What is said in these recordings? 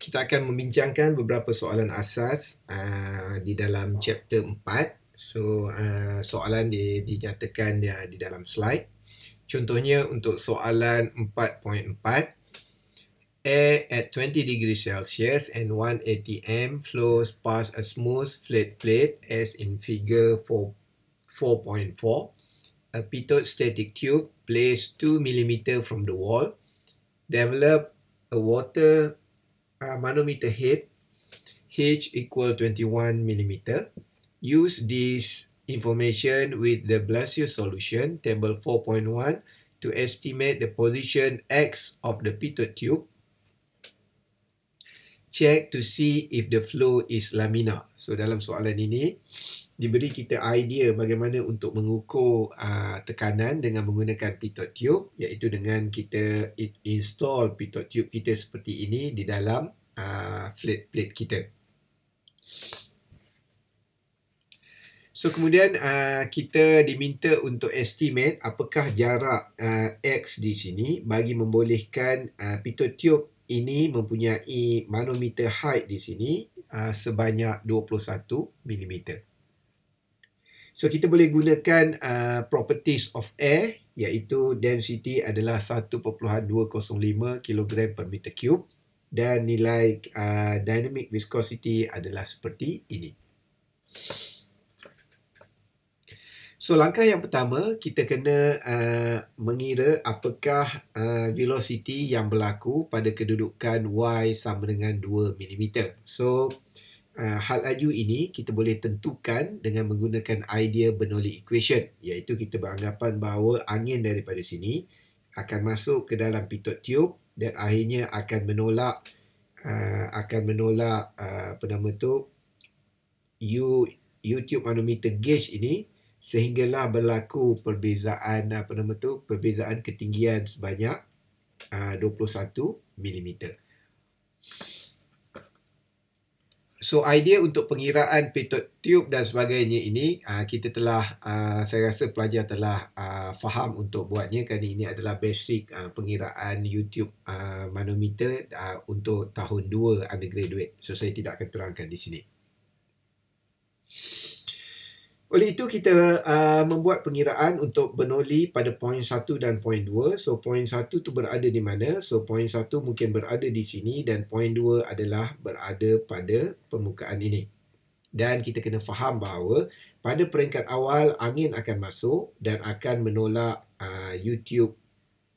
kita akan membincangkan beberapa soalan asas uh, di dalam chapter 4. So uh, soalan di, dinyatakan dia di dalam slide. Contohnya untuk soalan 4.4 Air at 20 degrees Celsius and 1 atm flows past a smooth flat plate as in figure 4.4. A pitot static tube placed 2 mm from the wall develop a water uh, manometer head, H equal 21 millimeter. Use this information with the Blasio solution, table 4.1, to estimate the position X of the pitot tube. Check to see if the flow is laminar. So dalam soalan ini, diberi kita idea bagaimana untuk mengukur uh, tekanan dengan menggunakan pitot tube iaitu dengan kita install pitot tube kita seperti ini di dalam uh, flat plate kita. So kemudian uh, kita diminta untuk estimate apakah jarak uh, X di sini bagi membolehkan uh, pitot tube ini mempunyai manometer height di sini uh, sebanyak 21 mm. So kita boleh gunakan uh, properties of air iaitu density adalah 1.205 kg per meter cube dan nilai uh, dynamic viscosity adalah seperti ini. So langkah yang pertama kita kena uh, mengira apakah uh, velocity yang berlaku pada kedudukan y sama dengan 2 mm. So uh, uh, hal aju ini kita boleh tentukan dengan menggunakan idea Bernoulli equation iaitu kita beranggapan bahawa angin daripada sini akan masuk ke dalam pitot tube dan akhirnya akan menolak uh, akan menolak uh, apa nama tu U YouTube manometer gauge ini sehinggalah berlaku perbezaan apa nama tu perbezaan ketinggian sebanyak uh, 21 mm. So idea untuk pengiraan pitot tube dan sebagainya ini uh, kita telah uh, saya rasa pelajar telah uh, faham untuk buatnya kerana ini adalah basic uh, pengiraan YouTube uh, manometer uh, untuk tahun 2 undergraduate. So saya tidak akan terangkan di sini. Thank you. Oleh itu, kita uh, membuat pengiraan untuk Bernoulli pada poin 1 dan poin 2. So, poin 1 tu berada di mana? So, poin 1 mungkin berada di sini dan poin 2 adalah berada pada permukaan ini. Dan kita kena faham bahawa pada peringkat awal, angin akan masuk dan akan menolak uh, YouTube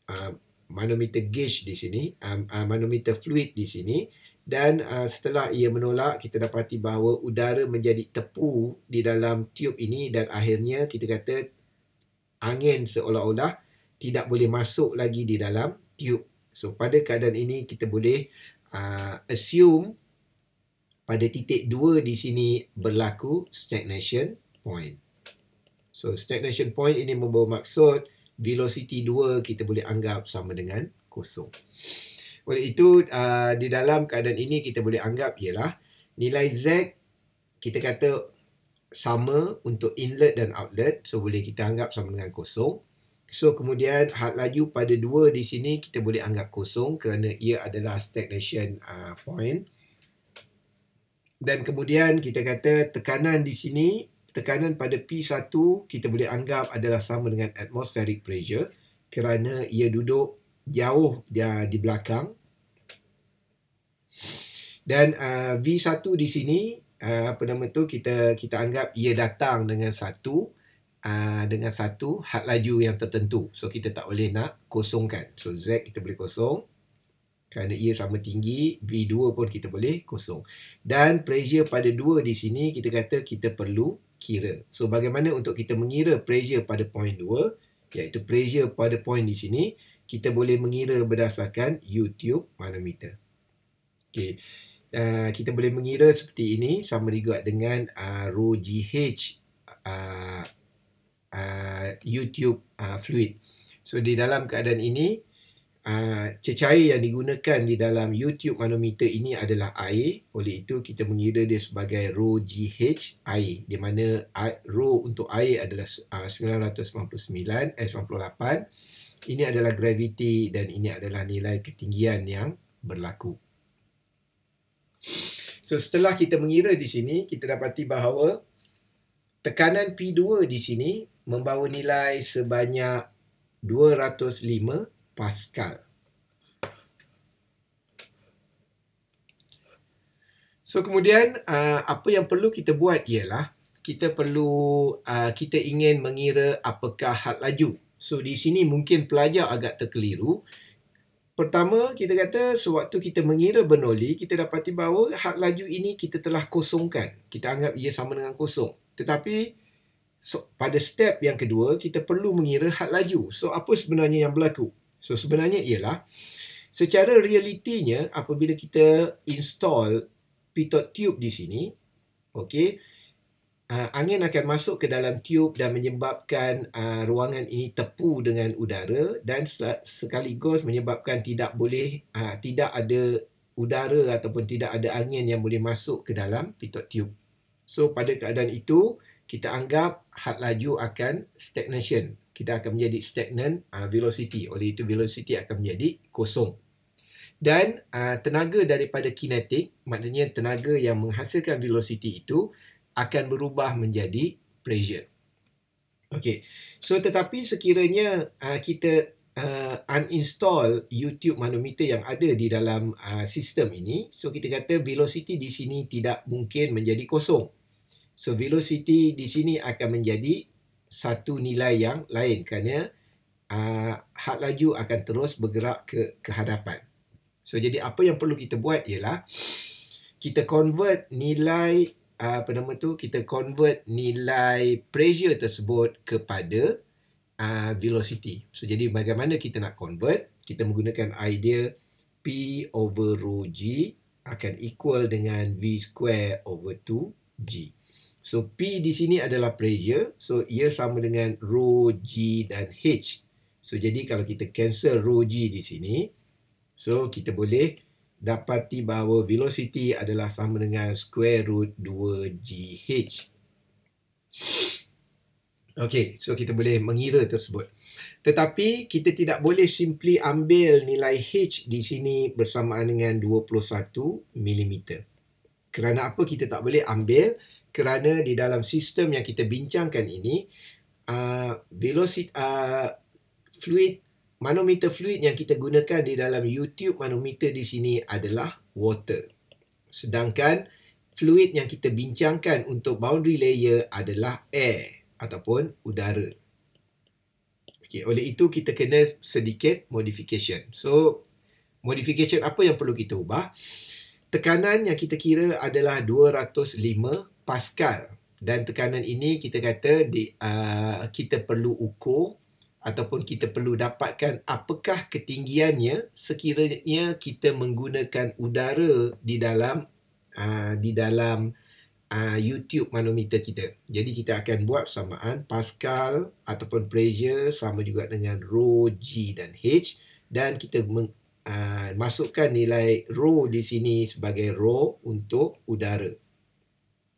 uh, manometer gauge di sini, uh, uh, manometer fluid di sini dan uh, setelah ia menolak kita dapati bahawa udara menjadi tepu di dalam tube ini dan akhirnya kita kata angin seolah-olah tidak boleh masuk lagi di dalam tube. So pada keadaan ini kita boleh uh, assume pada titik 2 di sini berlaku stagnation point. So stagnation point ini membawa maksud velocity 2 kita boleh anggap sama dengan kosong. Oleh itu, uh, di dalam keadaan ini kita boleh anggap ialah nilai Z kita kata sama untuk inlet dan outlet. So, boleh kita anggap sama dengan kosong. So, kemudian had laju pada dua di sini kita boleh anggap kosong kerana ia adalah stagnation uh, point. Dan kemudian kita kata tekanan di sini, tekanan pada P1 kita boleh anggap adalah sama dengan atmospheric pressure kerana ia duduk jauh dia di belakang. Dan uh, V1 di sini uh, apa nama tu kita kita anggap ia datang dengan satu uh, dengan satu had laju yang tertentu. So kita tak boleh nak kosongkan. So Z kita boleh kosong kerana ia sama tinggi V2 pun kita boleh kosong. Dan pressure pada dua di sini kita kata kita perlu kira. So bagaimana untuk kita mengira pressure pada point dua iaitu pressure pada point di sini kita boleh mengira berdasarkan YouTube manometer. Okey. Uh, kita boleh mengira seperti ini sama juga dengan uh, ah, rho GH uh, ah, uh, YouTube uh, fluid. So di dalam keadaan ini uh, cecair yang digunakan di dalam YouTube manometer ini adalah air. Oleh itu kita mengira dia sebagai rho GH air di mana rho untuk air adalah uh, 999 s ini adalah graviti dan ini adalah nilai ketinggian yang berlaku. So setelah kita mengira di sini, kita dapati bahawa tekanan P2 di sini membawa nilai sebanyak 205 pascal. So kemudian uh, apa yang perlu kita buat ialah kita perlu uh, kita ingin mengira apakah had laju So di sini mungkin pelajar agak terkeliru. Pertama, kita kata sewaktu kita mengira Bernoulli, kita dapati bahawa had laju ini kita telah kosongkan. Kita anggap ia sama dengan kosong. Tetapi so, pada step yang kedua, kita perlu mengira had laju. So apa sebenarnya yang berlaku? So sebenarnya ialah secara realitinya apabila kita install pitot tube di sini, okay? uh, angin akan masuk ke dalam tube dan menyebabkan uh, ruangan ini tepu dengan udara dan sekaligus menyebabkan tidak boleh uh, tidak ada udara ataupun tidak ada angin yang boleh masuk ke dalam pitot tube. So pada keadaan itu kita anggap had laju akan stagnation. Kita akan menjadi stagnant uh, velocity. Oleh itu velocity akan menjadi kosong. Dan uh, tenaga daripada kinetik, maknanya tenaga yang menghasilkan velocity itu akan berubah menjadi pleasure. Okay, so tetapi sekiranya uh, kita uh, uninstall YouTube manometer yang ada di dalam uh, sistem ini, so kita kata velocity di sini tidak mungkin menjadi kosong. So velocity di sini akan menjadi satu nilai yang lain kerana uh, had laju akan terus bergerak ke kehadapan. So jadi apa yang perlu kita buat ialah kita convert nilai Ah, apa nama tu kita convert nilai pressure tersebut kepada uh, velocity. So jadi bagaimana kita nak convert? Kita menggunakan idea P over rho G akan equal dengan V square over 2 G. So P di sini adalah pressure. So ia sama dengan rho G dan H. So jadi kalau kita cancel rho G di sini. So kita boleh dapati bahawa velocity adalah sama dengan square root 2gh. Okey, so kita boleh mengira tersebut. Tetapi kita tidak boleh simply ambil nilai h di sini bersamaan dengan 21 mm. Kerana apa kita tak boleh ambil? Kerana di dalam sistem yang kita bincangkan ini, uh, ah, velocity uh, ah, fluid manometer fluid yang kita gunakan di dalam YouTube manometer di sini adalah water. Sedangkan fluid yang kita bincangkan untuk boundary layer adalah air ataupun udara. Okay, oleh itu kita kena sedikit modification. So, modification apa yang perlu kita ubah? Tekanan yang kita kira adalah 205 pascal. Dan tekanan ini kita kata di, uh, kita perlu ukur ataupun kita perlu dapatkan apakah ketinggiannya sekiranya kita menggunakan udara di dalam aa, ah, di dalam aa, ah, YouTube manometer kita. Jadi kita akan buat samaan pascal ataupun pressure sama juga dengan rho g dan h dan kita meng, aa, ah, masukkan nilai rho di sini sebagai rho untuk udara.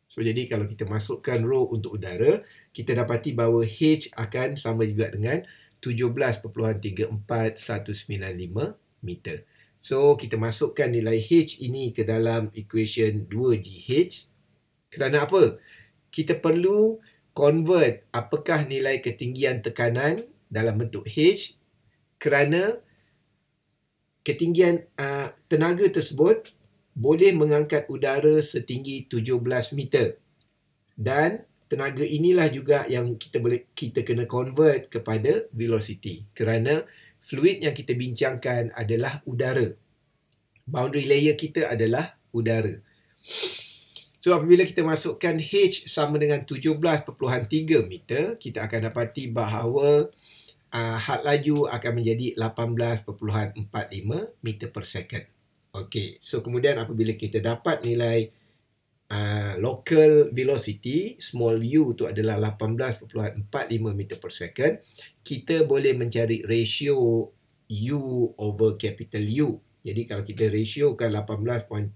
So jadi kalau kita masukkan rho untuk udara kita dapati bahawa H akan sama juga dengan 17.34195 meter. So, kita masukkan nilai H ini ke dalam equation 2GH. Kerana apa? Kita perlu convert apakah nilai ketinggian tekanan dalam bentuk H kerana ketinggian uh, tenaga tersebut boleh mengangkat udara setinggi 17 meter. Dan tenaga inilah juga yang kita boleh kita kena convert kepada velocity kerana fluid yang kita bincangkan adalah udara boundary layer kita adalah udara so apabila kita masukkan h sama dengan 17.3 meter kita akan dapati bahawa uh, had laju akan menjadi 18.45 meter per second okey so kemudian apabila kita dapat nilai Ah, local velocity small u tu adalah 18.45 meter per second kita boleh mencari ratio u over capital U jadi kalau kita ratiokan 18.45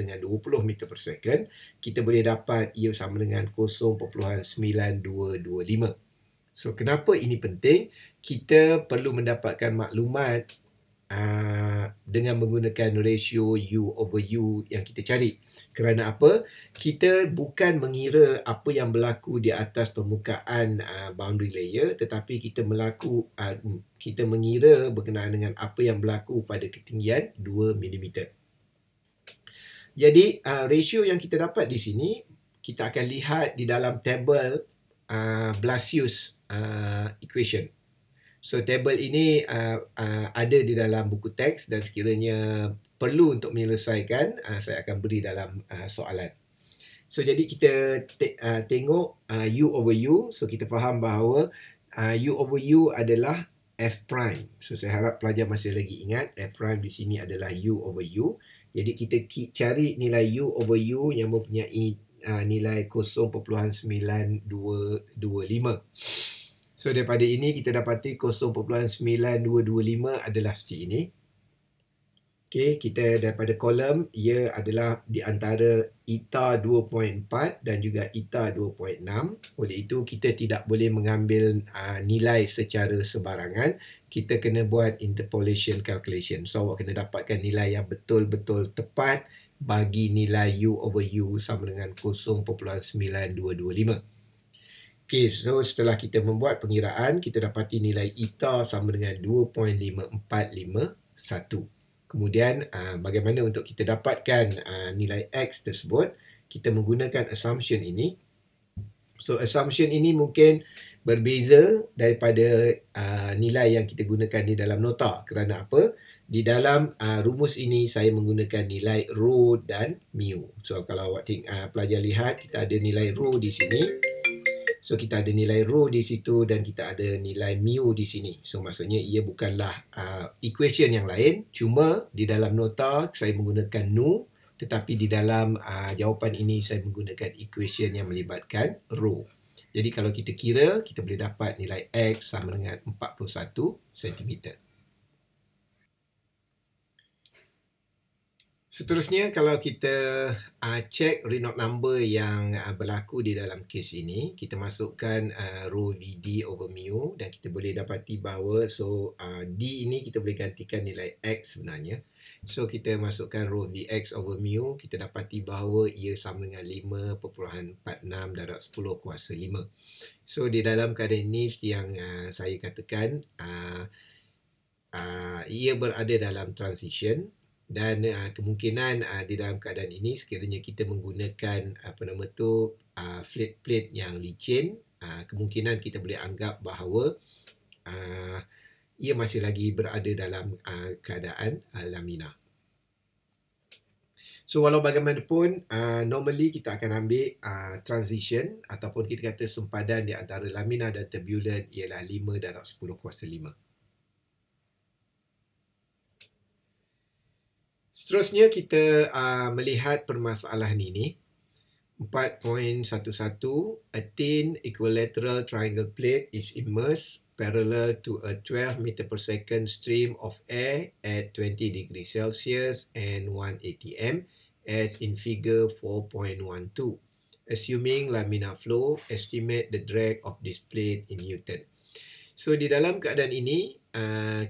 dengan 20 meter per second kita boleh dapat ia sama dengan 0.9225 so kenapa ini penting kita perlu mendapatkan maklumat Ah, dengan menggunakan ratio U over U yang kita cari. Kerana apa? Kita bukan mengira apa yang berlaku di atas permukaan uh, boundary layer tetapi kita melaku uh, kita mengira berkenaan dengan apa yang berlaku pada ketinggian 2 mm. Jadi uh, ratio yang kita dapat di sini kita akan lihat di dalam table uh, Blasius uh, equation. So table ini uh, uh, ada di dalam buku teks dan sekiranya perlu untuk menyelesaikan uh, saya akan beri dalam uh, soalan. So jadi kita te- uh, tengok uh, u over u so kita faham bahawa uh, u over u adalah f prime. So saya harap pelajar masih lagi ingat f prime di sini adalah u over u. Jadi kita cari nilai u over u yang mempunyai uh, nilai 0.9225. So daripada ini kita dapati 0.9225 adalah seperti ini. Okey, kita daripada kolom ia adalah di antara eta 2.4 dan juga eta 2.6. Oleh itu kita tidak boleh mengambil uh, nilai secara sebarangan. Kita kena buat interpolation calculation. So awak kena dapatkan nilai yang betul-betul tepat bagi nilai u over u sama dengan 0.9225. Okey, so setelah kita membuat pengiraan, kita dapati nilai ETA sama dengan 2.5451. Kemudian ah, bagaimana untuk kita dapatkan ah, nilai X tersebut? Kita menggunakan assumption ini. So assumption ini mungkin berbeza daripada ah, nilai yang kita gunakan di dalam nota. Kerana apa? Di dalam uh, rumus ini saya menggunakan nilai rho dan mu. So kalau awak ting, uh, pelajar lihat kita ada nilai rho di sini So kita ada nilai rho di situ dan kita ada nilai mu di sini. So maksudnya ia bukanlah uh, equation yang lain. Cuma di dalam nota saya menggunakan nu tetapi di dalam uh, jawapan ini saya menggunakan equation yang melibatkan rho. Jadi kalau kita kira kita boleh dapat nilai x sama dengan 41 cm. Seterusnya kalau kita uh, check renote number yang uh, berlaku di dalam kes ini, kita masukkan uh, row d over mu dan kita boleh dapati bahawa so uh, D ini kita boleh gantikan nilai X sebenarnya. So kita masukkan row x over mu, kita dapati bahawa ia sama dengan 5.46 darab 10 kuasa 5. So di dalam keadaan niche yang uh, saya katakan, uh, uh, ia berada dalam transition dan uh, kemungkinan uh, di dalam keadaan ini sekiranya kita menggunakan apa nama tu uh, flat plate yang licin uh, kemungkinan kita boleh anggap bahawa uh, ia masih lagi berada dalam uh, keadaan uh, lamina So walau bagaimanapun uh, normally kita akan ambil uh, transition ataupun kita kata sempadan di antara lamina dan turbulent ialah 5 darab 10 kuasa 5 Seterusnya kita uh, melihat permasalahan ini. 4.11 thin equilateral triangle plate is immersed parallel to a 12 meter per second stream of air at 20 degree Celsius and 1 atm as in figure 4.12. Assuming lamina flow, estimate the drag of this plate in Newton. So di dalam keadaan ini, uh,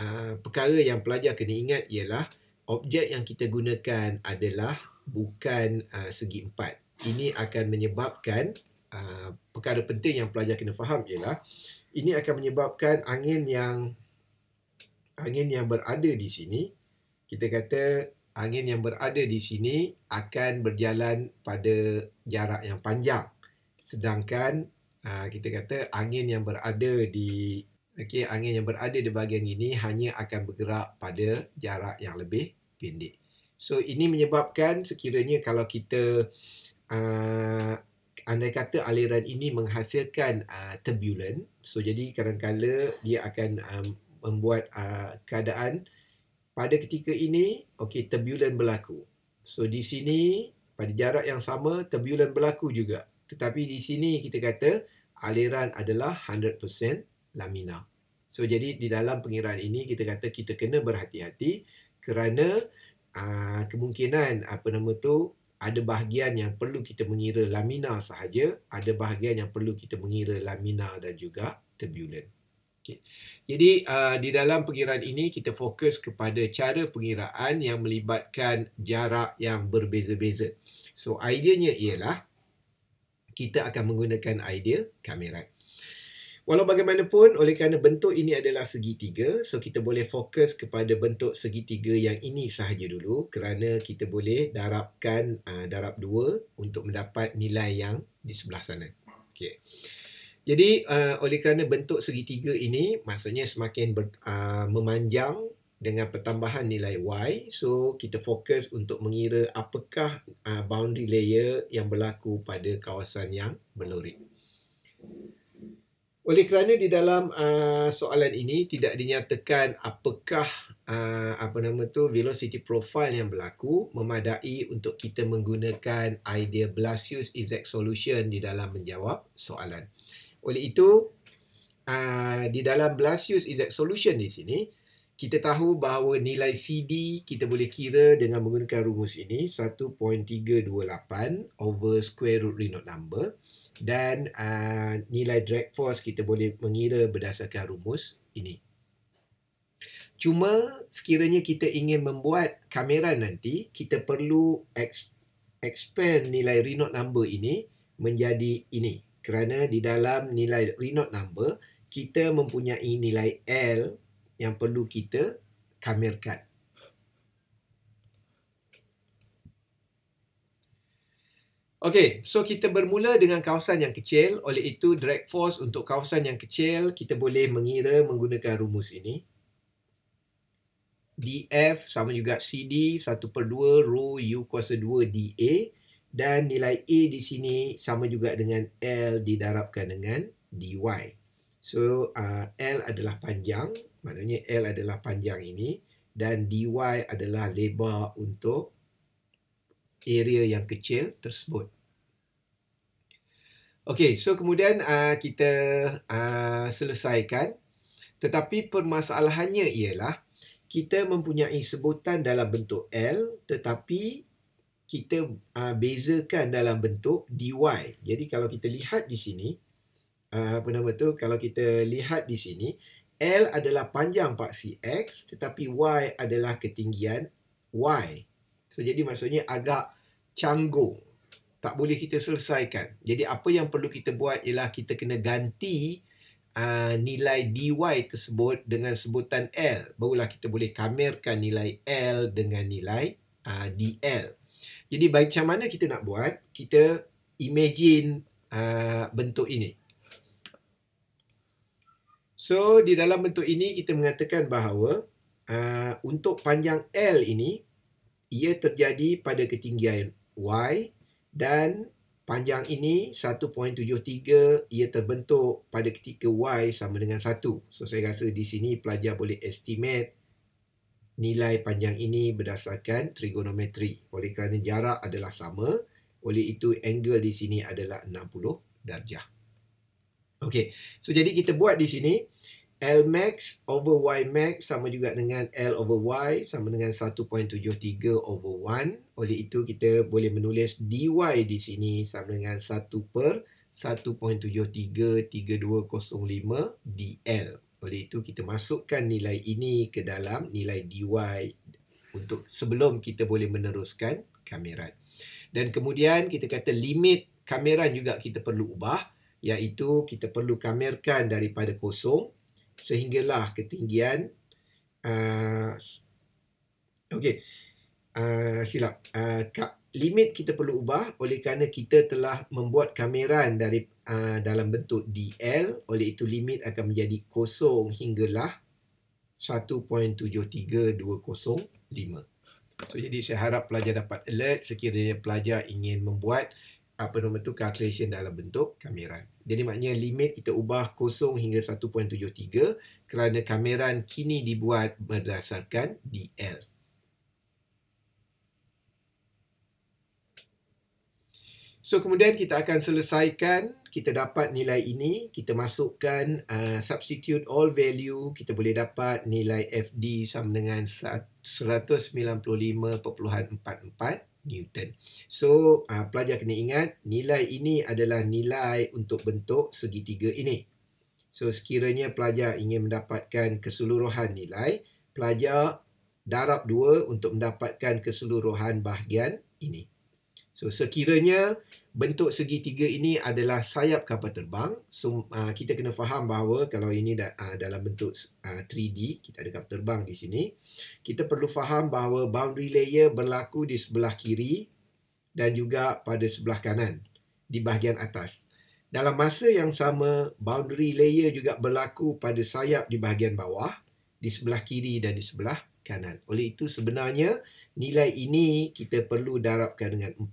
uh, perkara yang pelajar kena ingat ialah objek yang kita gunakan adalah bukan uh, segi empat. Ini akan menyebabkan uh, perkara penting yang pelajar kena faham ialah ini akan menyebabkan angin yang angin yang berada di sini kita kata angin yang berada di sini akan berjalan pada jarak yang panjang sedangkan uh, kita kata angin yang berada di okey angin yang berada di bahagian ini hanya akan bergerak pada jarak yang lebih pendek. So ini menyebabkan sekiranya kalau kita uh, andai kata aliran ini menghasilkan uh, turbulent, so jadi kadang-kadang dia akan um, membuat uh, keadaan pada ketika ini okey turbulen berlaku. So di sini pada jarak yang sama turbulen berlaku juga. Tetapi di sini kita kata aliran adalah 100% lamina. So jadi di dalam pengiraan ini kita kata kita kena berhati-hati kerana aa, ah, kemungkinan apa nama tu ada bahagian yang perlu kita mengira lamina sahaja, ada bahagian yang perlu kita mengira lamina dan juga turbulent. Okay. Jadi uh, di dalam pengiraan ini kita fokus kepada cara pengiraan yang melibatkan jarak yang berbeza-beza. So ideanya ialah kita akan menggunakan idea kamera. Walau bagaimanapun, oleh kerana bentuk ini adalah segitiga, so kita boleh fokus kepada bentuk segitiga yang ini sahaja dulu kerana kita boleh darabkan uh, darab dua untuk mendapat nilai yang di sebelah sana. Okay. Jadi, uh, oleh kerana bentuk segitiga ini, maksudnya semakin ber, uh, memanjang dengan pertambahan nilai Y, so kita fokus untuk mengira apakah uh, boundary layer yang berlaku pada kawasan yang berlorik. Oleh kerana di dalam uh, soalan ini tidak dinyatakan apakah uh, apa nama tu velocity profile yang berlaku memadai untuk kita menggunakan idea Blasius exact solution di dalam menjawab soalan. Oleh itu uh, di dalam Blasius exact solution di sini kita tahu bahawa nilai CD kita boleh kira dengan menggunakan rumus ini 1.328 over square root Reynolds number dan uh, nilai drag force kita boleh mengira berdasarkan rumus ini. Cuma sekiranya kita ingin membuat kamera nanti, kita perlu expand nilai Reynolds number ini menjadi ini. Kerana di dalam nilai Reynolds number, kita mempunyai nilai L yang perlu kita kamerkan. Okey, so kita bermula dengan kawasan yang kecil. Oleh itu, drag force untuk kawasan yang kecil, kita boleh mengira menggunakan rumus ini. DF sama juga CD, 1 per 2, rho U kuasa 2 DA. Dan nilai A di sini sama juga dengan L didarabkan dengan DY. So, uh, L adalah panjang Maknanya L adalah panjang ini dan dy adalah lebar untuk area yang kecil tersebut. Okey, so kemudian uh, kita uh, selesaikan. Tetapi permasalahannya ialah kita mempunyai sebutan dalam bentuk L tetapi kita uh, bezakan dalam bentuk dy. Jadi kalau kita lihat di sini, uh, apa nama tu? Kalau kita lihat di sini, L adalah panjang paksi X tetapi Y adalah ketinggian Y. So, jadi maksudnya agak canggung. Tak boleh kita selesaikan. Jadi apa yang perlu kita buat ialah kita kena ganti uh, nilai dy tersebut dengan sebutan L. Barulah kita boleh kamerkan nilai L dengan nilai uh, dl. Jadi bagaimana kita nak buat? Kita imagine uh, bentuk ini. So di dalam bentuk ini kita mengatakan bahawa uh, untuk panjang L ini ia terjadi pada ketinggian Y dan panjang ini 1.73 ia terbentuk pada ketika Y sama dengan 1. So saya rasa di sini pelajar boleh estimate nilai panjang ini berdasarkan trigonometri. Oleh kerana jarak adalah sama, oleh itu angle di sini adalah 60 darjah. Okey. So jadi kita buat di sini L max over Y max sama juga dengan L over Y sama dengan 1.73 over 1. Oleh itu kita boleh menulis DY di sini sama dengan 1 per 1.733205 DL. Oleh itu kita masukkan nilai ini ke dalam nilai DY untuk sebelum kita boleh meneruskan kamera. Dan kemudian kita kata limit kamera juga kita perlu ubah iaitu kita perlu kamerkan daripada kosong sehinggalah ketinggian uh, okey uh, silap uh, limit kita perlu ubah oleh kerana kita telah membuat kameran dari uh, dalam bentuk DL oleh itu limit akan menjadi kosong hinggalah 1.73205 so jadi saya harap pelajar dapat alert sekiranya pelajar ingin membuat apa nama tu calculation dalam bentuk kameran. Jadi maknanya limit kita ubah kosong hingga 1.73 kerana kameran kini dibuat berdasarkan DL. So kemudian kita akan selesaikan, kita dapat nilai ini, kita masukkan uh, substitute all value, kita boleh dapat nilai FD sama dengan 195.44. Newton. So, uh, pelajar kena ingat nilai ini adalah nilai untuk bentuk segitiga ini. So, sekiranya pelajar ingin mendapatkan keseluruhan nilai, pelajar darab 2 untuk mendapatkan keseluruhan bahagian ini. So sekiranya bentuk segitiga ini adalah sayap kapal terbang, so uh, kita kena faham bahawa kalau ini da, uh, dalam bentuk uh, ah, 3D, kita ada kapal terbang di sini, kita perlu faham bahawa boundary layer berlaku di sebelah kiri dan juga pada sebelah kanan di bahagian atas. Dalam masa yang sama, boundary layer juga berlaku pada sayap di bahagian bawah, di sebelah kiri dan di sebelah kanan. Oleh itu sebenarnya Nilai ini kita perlu darabkan dengan 4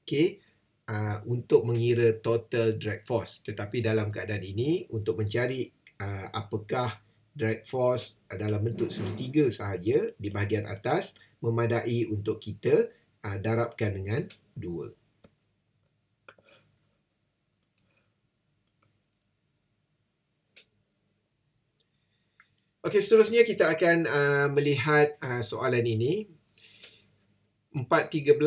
okay, uh, untuk mengira total drag force. Tetapi dalam keadaan ini untuk mencari uh, apakah drag force dalam bentuk segitiga sahaja di bahagian atas memadai untuk kita uh, darabkan dengan 2. Okey, seterusnya kita akan uh, melihat uh, soalan ini. 4.13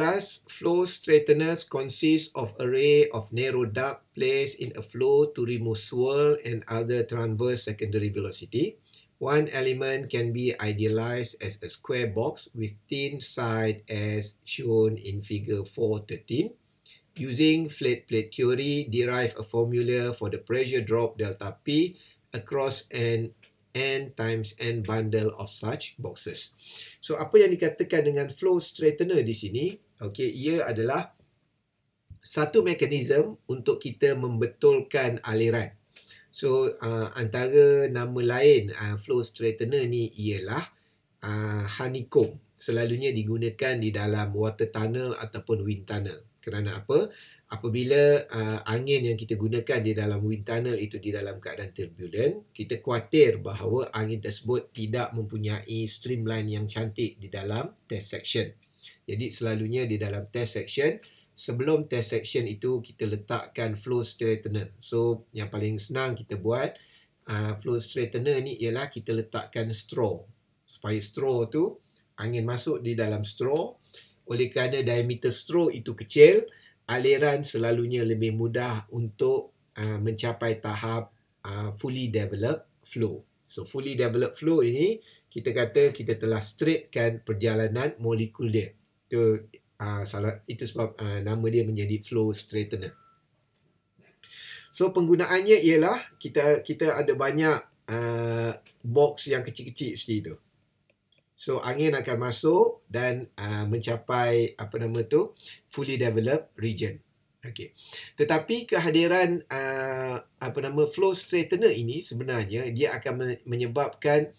Flow straighteners consists of array of narrow duct placed in a flow to remove swirl and other transverse secondary velocity. One element can be idealized as a square box with thin side as shown in figure 4.13. Using flat plate theory, derive a formula for the pressure drop delta P across an n times n bundle of such boxes. So apa yang dikatakan dengan flow straightener di sini, okey, ia adalah satu mekanisme untuk kita membetulkan aliran. So uh, antara nama lain uh, flow straightener ni ialah uh, honeycomb. Selalunya digunakan di dalam water tunnel ataupun wind tunnel. Kerana apa? apabila uh, angin yang kita gunakan di dalam wind tunnel itu di dalam keadaan turbulent kita khuatir bahawa angin tersebut tidak mempunyai streamline yang cantik di dalam test section jadi selalunya di dalam test section sebelum test section itu kita letakkan flow straightener so yang paling senang kita buat uh, flow straightener ni ialah kita letakkan straw supaya straw tu angin masuk di dalam straw oleh kerana diameter straw itu kecil aliran selalunya lebih mudah untuk uh, mencapai tahap uh, fully developed flow. So fully developed flow ini kita kata kita telah straightkan perjalanan molekul dia. Itu uh, salah itu sebab uh, nama dia menjadi flow straightener. So penggunaannya ialah kita kita ada banyak uh, box yang kecil-kecil seperti itu. So angin akan masuk dan uh, mencapai apa nama tu fully developed region. Okey. Tetapi kehadiran uh, apa nama flow straightener ini sebenarnya dia akan menyebabkan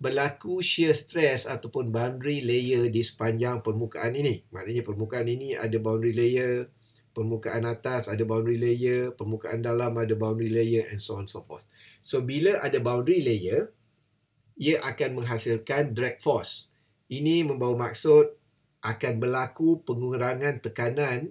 berlaku shear stress ataupun boundary layer di sepanjang permukaan ini. Maknanya permukaan ini ada boundary layer, permukaan atas ada boundary layer, permukaan dalam ada boundary layer and so on so forth. So bila ada boundary layer, ia akan menghasilkan drag force. Ini membawa maksud akan berlaku pengurangan tekanan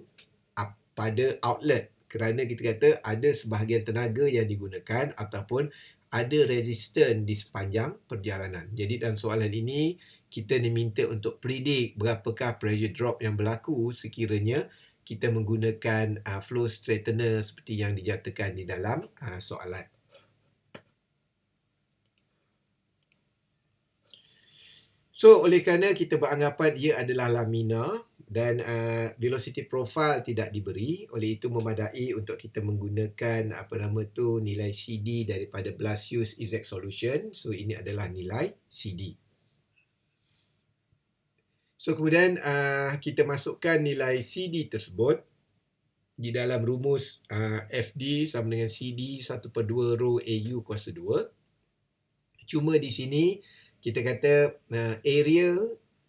pada outlet kerana kita kata ada sebahagian tenaga yang digunakan ataupun ada resistance di sepanjang perjalanan. Jadi dalam soalan ini, kita diminta untuk predict berapakah pressure drop yang berlaku sekiranya kita menggunakan uh, flow straightener seperti yang dijatakan di dalam uh, soalan. So oleh kerana kita beranggapan ia adalah lamina dan uh, velocity profile tidak diberi oleh itu memadai untuk kita menggunakan apa nama tu nilai CD daripada Blasius exact solution so ini adalah nilai CD So kemudian uh, kita masukkan nilai CD tersebut di dalam rumus uh, FD sama dengan CD 1 per 2 rho AU kuasa 2 cuma di sini kita kata uh, area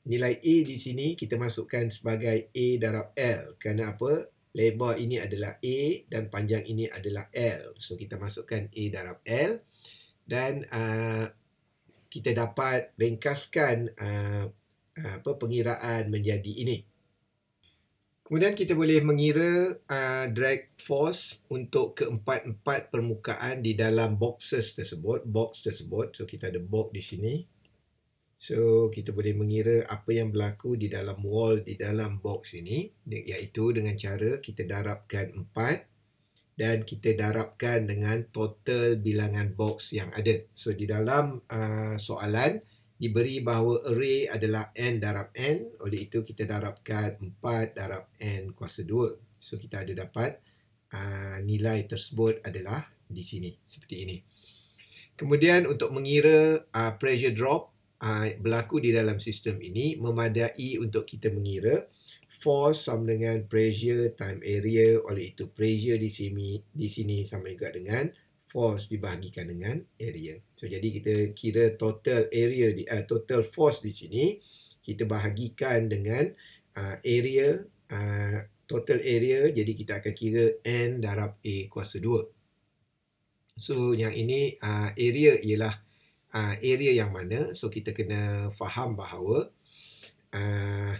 nilai A di sini kita masukkan sebagai A darab L kerana apa lebar ini adalah A dan panjang ini adalah L so kita masukkan A darab L dan uh, kita dapat ringkaskan uh, uh apa pengiraan menjadi ini kemudian kita boleh mengira uh, drag force untuk keempat-empat permukaan di dalam boxes tersebut box tersebut so kita ada box di sini So kita boleh mengira apa yang berlaku di dalam wall di dalam box ini iaitu dengan cara kita darabkan 4 dan kita darabkan dengan total bilangan box yang ada. So di dalam uh, soalan diberi bahawa array adalah n darab n oleh itu kita darabkan 4 darab n kuasa 2. So kita ada dapat uh, nilai tersebut adalah di sini seperti ini. Kemudian untuk mengira uh, pressure drop Ah, berlaku di dalam sistem ini memadai untuk kita mengira force sama dengan pressure time area oleh itu pressure di sini di sini sama juga dengan force dibahagikan dengan area. So jadi kita kira total area di uh, total force di sini kita bahagikan dengan uh, area uh, total area jadi kita akan kira n darab a kuasa 2. So yang ini uh, area ialah uh, area yang mana. So kita kena faham bahawa uh,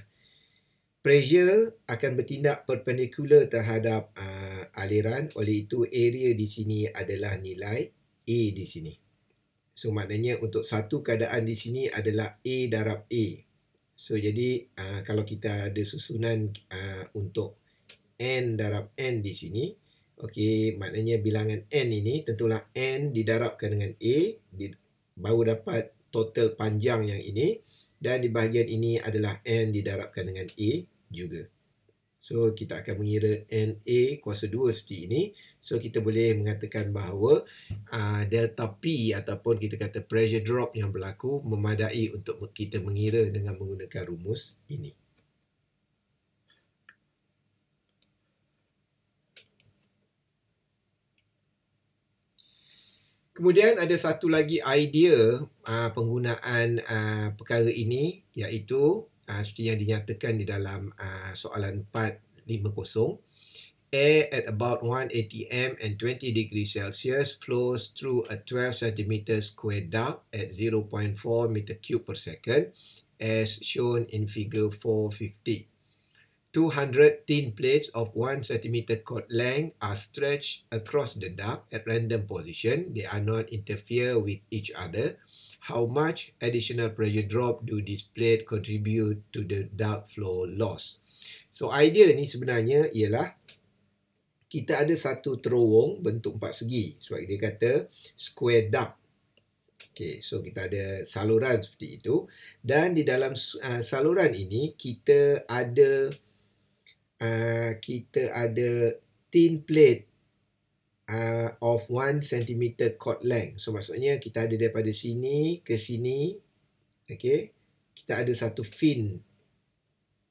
pressure akan bertindak perpendicular terhadap uh, aliran. Oleh itu area di sini adalah nilai A di sini. So maknanya untuk satu keadaan di sini adalah A darab A. So jadi uh, kalau kita ada susunan uh, untuk N darab N di sini. Okey, maknanya bilangan N ini tentulah N didarabkan dengan A, baru dapat total panjang yang ini dan di bahagian ini adalah N didarabkan dengan A juga. So kita akan mengira n NA kuasa 2 seperti ini. So kita boleh mengatakan bahawa uh, delta P ataupun kita kata pressure drop yang berlaku memadai untuk kita mengira dengan menggunakan rumus ini. Kemudian ada satu lagi idea uh, penggunaan uh, perkara ini iaitu uh, seperti yang dinyatakan di dalam uh, soalan 450 air at about 1 atm and 20 degree celsius flows through a 12 cm square duct at 0.4 meter cube per second as shown in figure 450. 200 thin plates of 1 cm cord length are stretched across the duct at random position. They are not interfere with each other. How much additional pressure drop do this plate contribute to the duct flow loss? So idea ni sebenarnya ialah kita ada satu terowong bentuk empat segi. Sebab dia kata square duct. Okay, so kita ada saluran seperti itu. Dan di dalam uh, saluran ini kita ada uh, kita ada thin plate uh, of 1 cm chord length. So maksudnya kita ada daripada sini ke sini. Okay. Kita ada satu fin.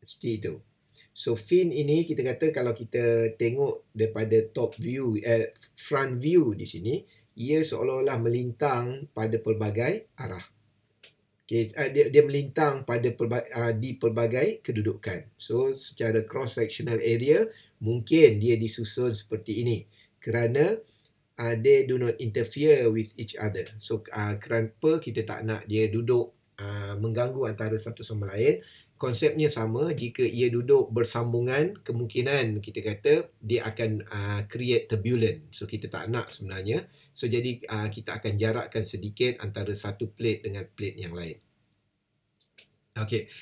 Seperti itu. So fin ini kita kata kalau kita tengok daripada top view, eh, front view di sini. Ia seolah-olah melintang pada pelbagai arah. Okay, ah, dia, dia melintang pada pelbagai, uh, di pelbagai kedudukan. So, secara cross-sectional area, mungkin dia disusun seperti ini. Kerana uh, they do not interfere with each other. So, uh, kenapa kita tak nak dia duduk uh, mengganggu antara satu sama lain. Konsepnya sama, jika ia duduk bersambungan, kemungkinan kita kata dia akan uh, create turbulent. So, kita tak nak sebenarnya. So jadi uh, kita akan jarakkan sedikit antara satu plate dengan plate yang lain. Okey.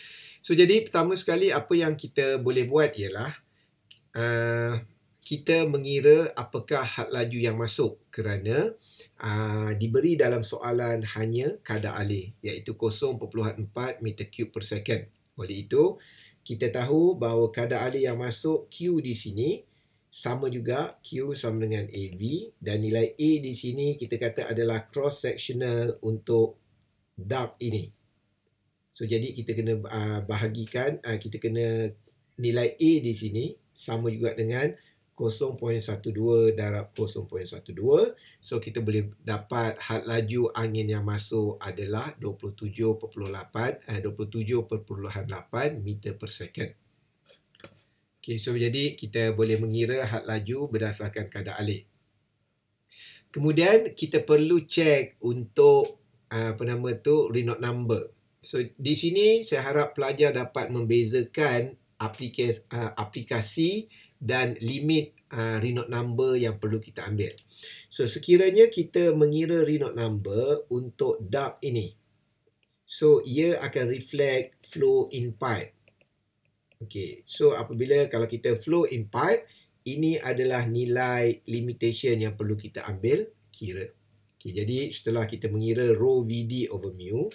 So jadi pertama sekali apa yang kita boleh buat ialah uh, kita mengira apakah had laju yang masuk kerana uh, diberi dalam soalan hanya kadar alih iaitu 0.4 meter cube per second. Oleh itu, kita tahu bahawa kadar alih yang masuk Q di sini sama juga Q sama dengan AB dan nilai A di sini kita kata adalah cross sectional untuk dark ini. So jadi kita kena ah, bahagikan ah, kita kena nilai A di sini sama juga dengan 0.12 darab 0.12. So kita boleh dapat had laju angin yang masuk adalah 27.8 eh, 27.8 meter per second. Okay, so jadi kita boleh mengira had laju berdasarkan kadar alih. Kemudian kita perlu cek untuk ah, apa nama tu Renault number. So di sini saya harap pelajar dapat membezakan aplikasi, ah, aplikasi dan limit uh, Renault number yang perlu kita ambil. So sekiranya kita mengira Renault number untuk dark ini. So ia akan reflect flow in pipe. Okay, so apabila kalau kita flow in pipe ini adalah nilai limitation yang perlu kita ambil kira. Okay, jadi setelah kita mengira rho VD over mu,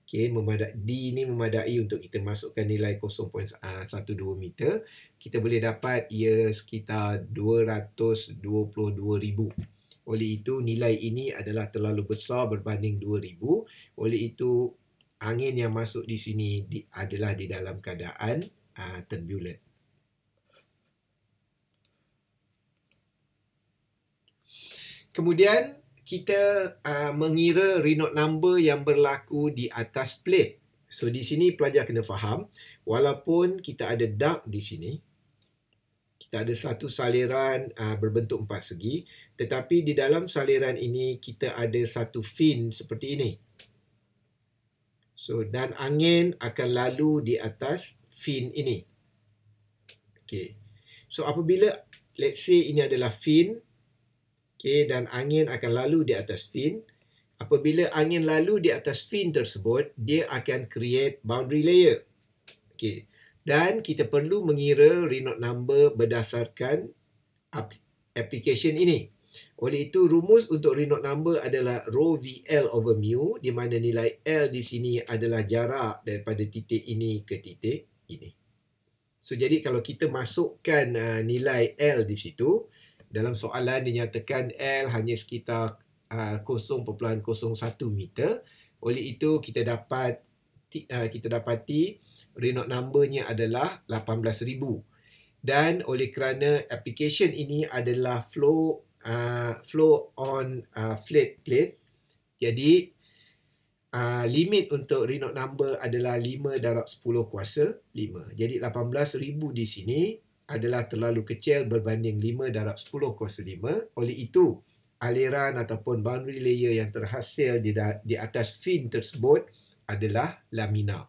okay, memadai, D ini memadai untuk kita masukkan nilai 0.12 ah, meter, kita boleh dapat ia sekitar ribu. Oleh itu, nilai ini adalah terlalu besar berbanding ribu. Oleh itu, angin yang masuk di sini adalah di dalam keadaan uh, ah, turbulent. Kemudian kita uh, mengira Reynolds number yang berlaku di atas plate. So di sini pelajar kena faham walaupun kita ada dark di sini kita ada satu saliran uh, berbentuk empat segi tetapi di dalam saliran ini kita ada satu fin seperti ini. So dan angin akan lalu di atas fin ini. okay. So apabila let's say ini adalah fin okay, dan angin akan lalu di atas fin, apabila angin lalu di atas fin tersebut, dia akan create boundary layer. okay. Dan kita perlu mengira Reynolds number berdasarkan application ini. Oleh itu, rumus untuk Reynolds number adalah rho VL over mu di mana nilai L di sini adalah jarak daripada titik ini ke titik ini. So, jadi kalau kita masukkan uh, nilai L di situ, dalam soalan dinyatakan L hanya sekitar uh, 0.01 meter. Oleh itu, kita dapat uh, kita dapati Reynolds numbernya adalah 18,000. Dan oleh kerana application ini adalah flow uh, flow on uh, flat plate, jadi uh, limit untuk renote number adalah 5 darab 10 kuasa 5. Jadi 18,000 di sini adalah terlalu kecil berbanding 5 darab 10 kuasa 5. Oleh itu, aliran ataupun boundary layer yang terhasil di, di atas fin tersebut adalah lamina.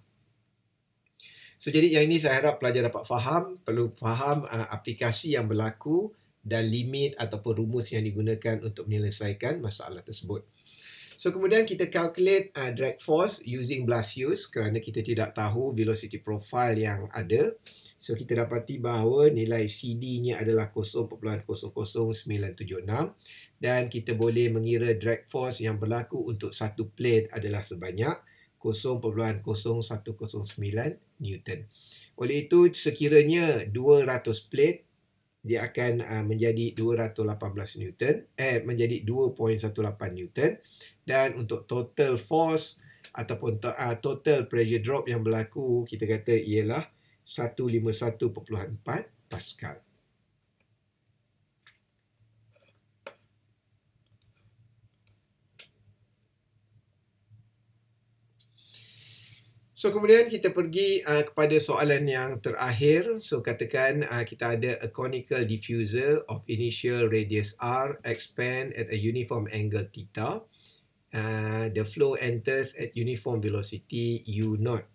So, jadi yang ini saya harap pelajar dapat faham, perlu faham uh, aplikasi yang berlaku dan limit ataupun rumus yang digunakan untuk menyelesaikan masalah tersebut. So kemudian kita calculate uh, drag force using Blasius kerana kita tidak tahu velocity profile yang ada. So kita dapati bahawa nilai CD-nya adalah 0.00976 dan kita boleh mengira drag force yang berlaku untuk satu plate adalah sebanyak 0.0109 Newton. Oleh itu sekiranya 200 plate dia akan uh, menjadi 218 Newton eh menjadi 2.18 Newton dan untuk total force ataupun to, uh, total pressure drop yang berlaku kita kata ialah 151.4 pascal. So kemudian kita pergi uh, kepada soalan yang terakhir. So katakan uh, kita ada a conical diffuser of initial radius r expand at a uniform angle theta. Uh, the flow enters at uniform velocity u naught.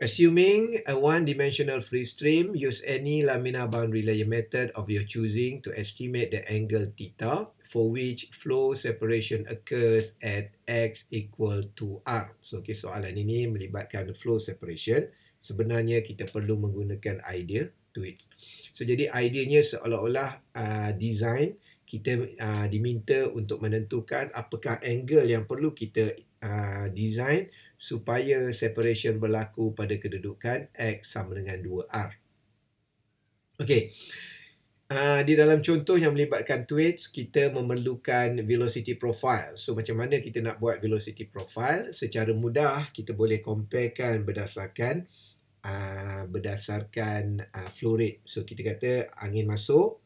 Assuming a one-dimensional free stream, use any laminar boundary layer method of your choosing to estimate the angle theta for which flow separation occurs at x equal to r. So, okay, soalan ini melibatkan flow separation. Sebenarnya kita perlu menggunakan idea to it. So, jadi ideanya seolah-olah uh, design kita uh, diminta untuk menentukan apakah angle yang perlu kita uh, design supaya separation berlaku pada kedudukan X sama dengan 2R. Okey. Uh, ah, di dalam contoh yang melibatkan tweets, kita memerlukan velocity profile. So, macam mana kita nak buat velocity profile? Secara mudah, kita boleh comparekan berdasarkan uh, berdasarkan uh, flow rate. So, kita kata angin masuk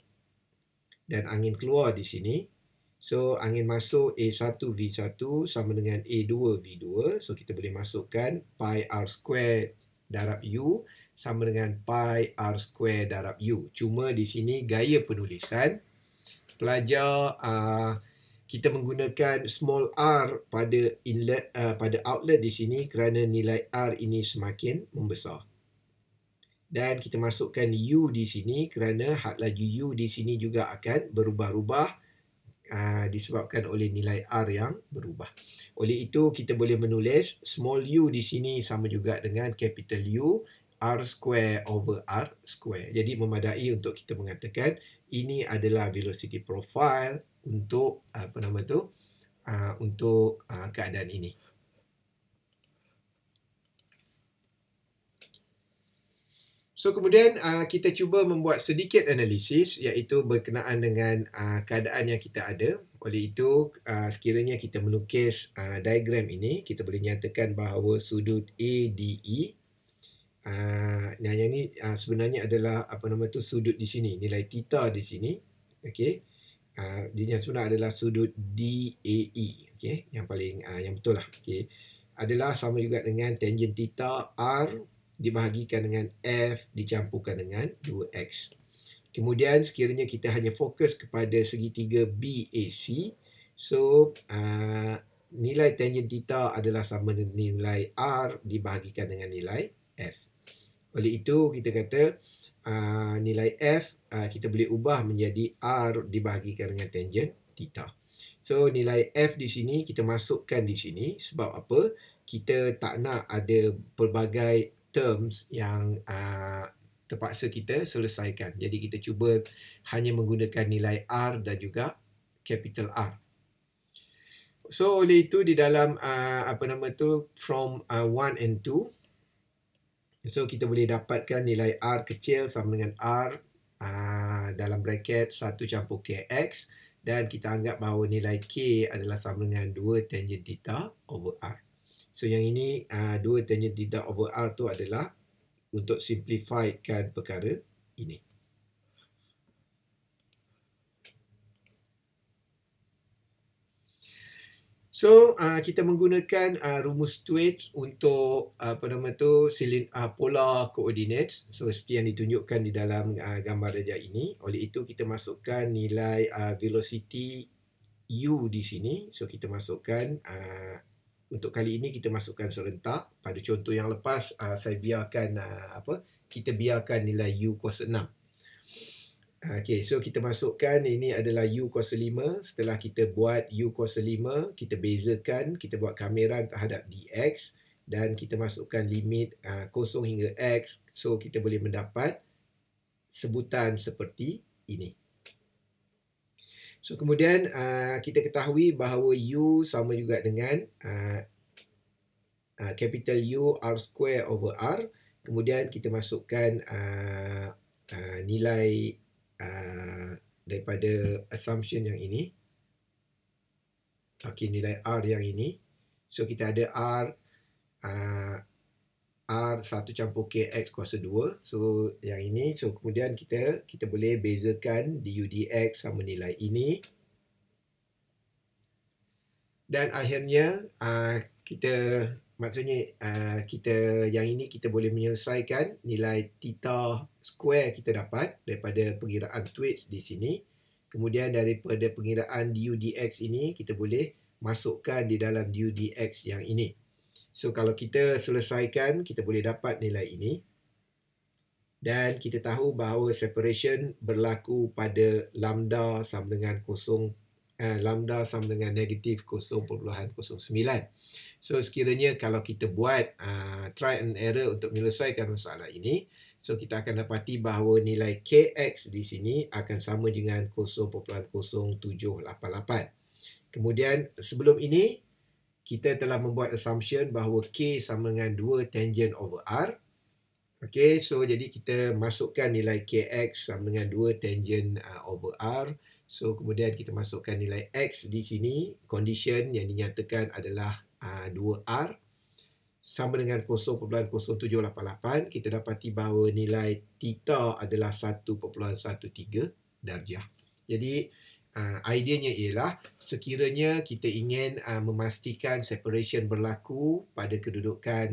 dan angin keluar di sini. So angin masuk A1 V1 sama dengan A2 V2. So kita boleh masukkan pi R squared darab U sama dengan pi R squared darab U. Cuma di sini gaya penulisan. Pelajar uh, kita menggunakan small r pada inlet uh, pada outlet di sini kerana nilai r ini semakin membesar. Dan kita masukkan U di sini kerana had laju U di sini juga akan berubah-ubah. Ah, disebabkan oleh nilai R yang berubah. Oleh itu, kita boleh menulis small u di sini sama juga dengan capital U R square over R square. Jadi, memadai untuk kita mengatakan ini adalah velocity profile untuk apa nama tu? Uh, untuk uh, keadaan ini. So kemudian uh, kita cuba membuat sedikit analisis iaitu berkenaan dengan uh, keadaan yang kita ada. Oleh itu uh, sekiranya kita melukis uh, diagram ini kita boleh nyatakan bahawa sudut ADE uh, yang ini uh, sebenarnya adalah apa nama tu sudut di sini nilai theta di sini. Okey. Uh, yang sebenarnya adalah sudut DAE. Okey yang paling uh, yang betul lah. Okey adalah sama juga dengan tangent theta R dibahagikan dengan F dicampurkan dengan 2X. Kemudian sekiranya kita hanya fokus kepada segitiga BAC, so uh, nilai tangent theta adalah sama dengan nilai R dibahagikan dengan nilai F. Oleh itu kita kata uh, nilai F uh, kita boleh ubah menjadi R dibahagikan dengan tangent theta. So nilai F di sini kita masukkan di sini sebab apa? Kita tak nak ada pelbagai terms yang uh, terpaksa kita selesaikan. Jadi kita cuba hanya menggunakan nilai R dan juga capital R. So oleh itu di dalam uh, apa nama tu from 1 uh, ah, and 2 so kita boleh dapatkan nilai R kecil sama dengan R uh, dalam bracket 1 campur KX dan kita anggap bahawa nilai K adalah sama dengan 2 tangent theta over R. So yang ini uh, dua tangent theta over R tu adalah untuk simplifikan perkara ini. So uh, kita menggunakan uh, rumus tweet untuk uh, apa nama tu silin uh, polar coordinates so seperti yang ditunjukkan di dalam uh, gambar raja ini oleh itu kita masukkan nilai uh, velocity u di sini so kita masukkan uh, untuk kali ini kita masukkan serentak pada contoh yang lepas uh, saya biarkan uh, apa kita biarkan nilai u kuasa 6 Okay, so kita masukkan ini adalah U kuasa 5. Setelah kita buat U kuasa 5, kita bezakan, kita buat kameran terhadap DX dan kita masukkan limit uh, ah, 0 hingga X. So, kita boleh mendapat sebutan seperti ini. So kemudian uh, kita ketahui bahawa U sama juga dengan uh, uh, capital U R square over R. Kemudian kita masukkan uh, uh, nilai uh, daripada assumption yang ini. Okey, nilai R yang ini. So kita ada R uh, R1 campur KX kuasa 2 so yang ini so kemudian kita kita boleh bezakan DU DX sama nilai ini dan akhirnya uh, kita maksudnya uh, kita yang ini kita boleh menyelesaikan nilai theta square kita dapat daripada pengiraan tweets di sini kemudian daripada pengiraan DU DX ini kita boleh masukkan di dalam DU DX yang ini So kalau kita selesaikan, kita boleh dapat nilai ini. Dan kita tahu bahawa separation berlaku pada lambda sama dengan kosong, eh, lambda sama dengan negatif kosong kosong sembilan. So sekiranya kalau kita buat uh, try and error untuk menyelesaikan masalah ini, so kita akan dapati bahawa nilai kx di sini akan sama dengan kosong kosong tujuh lapan lapan. Kemudian sebelum ini, kita telah membuat assumption bahawa K sama dengan 2 tangent over R. Okay, so jadi kita masukkan nilai KX sama dengan 2 tangent uh, over R. So, kemudian kita masukkan nilai X di sini. Condition yang dinyatakan adalah uh, 2R sama dengan 0.0788. Kita dapati bahawa nilai theta adalah 1.13 darjah. Jadi, Uh, ah, ideanya ialah sekiranya kita ingin uh, memastikan separation berlaku pada kedudukan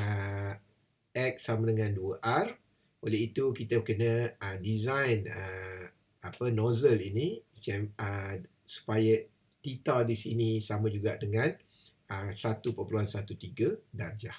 uh, X sama dengan 2R, oleh itu kita kena uh, design uh, apa nozzle ini macam, uh, supaya tita di sini sama juga dengan uh, 1.13 darjah.